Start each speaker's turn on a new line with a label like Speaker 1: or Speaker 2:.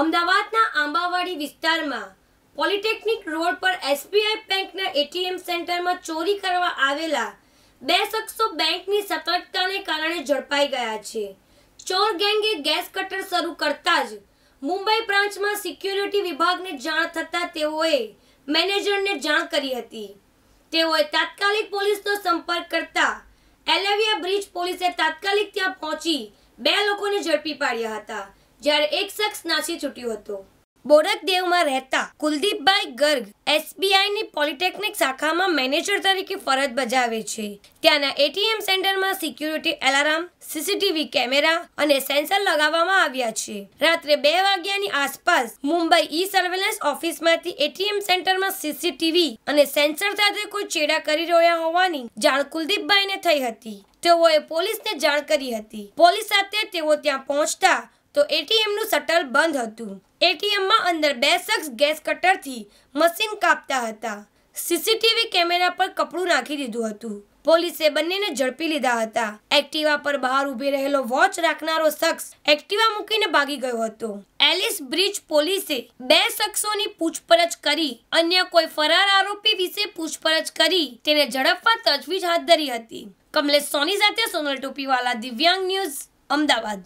Speaker 1: અમદાવાદના આંબાવાડી વિસ્તારમાં polytechnic road પર એસબીઆઈ બેંકના એટીએમ સેન્ટરમાં ચોરી કરવા આવેલા બે શખ્સો બેંકની સતર્કતાને કારણે ઝડપાઈ ગયા છે ચોર ગેંગે ગેસ કટર શરૂ કરતા જ મુંબઈ બ્રાન્ચમાં સિક્યુરિટી વિભાગને જાણ થતાં તેઓએ મેનેજરને જાણ કરી હતી તેઓએ તાત્કાલિક પોલીસનો સંપર્ક કરતા એલેવિયા બ્રિજ પોલીસે તાત્કાલિક ત્યાં પહોંચી બે લોકોને ઝડપી પાડ્યા હતા જ્યારે એક શખ્સ નાસી છૂટ્યો હતો બોરકદેવમાં રહેતા કુલદીપભાઈ ગર્ગ એસબીઆઈની પોલિટેકનિક શાખામાં મેનેજર તરીકે ફરજ બજાવે છે ત્યાંના એટીએમ સેન્ટરમાં સિક્યુરિટી એલાર્મ સીસીટીવી કેમેરા અને સેન્સર લગાવવામાં આવ્યા છે રાત્રે બે વાગ્યાની આસપાસ મુંબઈ ઈ સર્વેલન્સ ઓફિસમાંથી એટીએમ સેન્ટરમાં સીસીટીવી અને સેન્સર સાથે કોઈ ચેડા કરી રહ્યા હોવાની જાણ કુલદીપભાઈને થઈ હતી તેઓએ પોલીસને જાણ કરી હતી પોલીસ સાથે તેઓ ત્યાં પહોંચતા તો એટીએમનું શટર બંધ હતું એટીએમમાં અંદર બે શખ્સ ગેસ કટરથી મશીન કાપતા હતા સીસીટીવી કેમેરા પર કપડું નાખી દીધું હતું પોલીસે બંનેને ઝડપી લીધા હતા એક્ટિવા પર બહાર ઊભી રહેલો વોચ રાખનારો શખ્સ એક્ટિવા મૂકીને ભાગી ગયો હતો એલિસ બ્રિજ પોલીસે બે શખ્સોની પૂછપરછ કરી અન્ય કોઈ ફરાર આરોપી વિશે પૂછપરછ કરી તેને ઝડપવા તજવીજ હાથ ધરી હતી કમલેશ સોની સાથે સોનલ ટોપીવાલા દિવ્યાંગ ન્યૂઝ અમદાવાદ